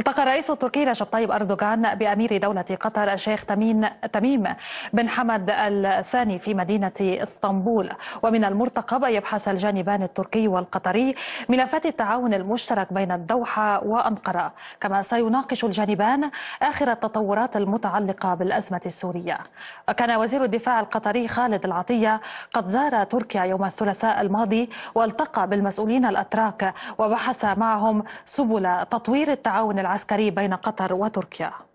التقى الرئيس التركي رجب طيب أردوغان بأمير دولة قطر الشيخ تمين تميم بن حمد الثاني في مدينة اسطنبول ومن المرتقب أن يبحث الجانبان التركي والقطري ملفات التعاون المشترك بين الدوحة وأنقرة كما سيناقش الجانبان آخر التطورات المتعلقة بالأزمة السورية كان وزير الدفاع القطري خالد العطية قد زار تركيا يوم الثلاثاء الماضي والتقى بالمسؤولين الأتراك وبحث معهم سبل تطوير التعاون العالمي العسكري بين قطر وتركيا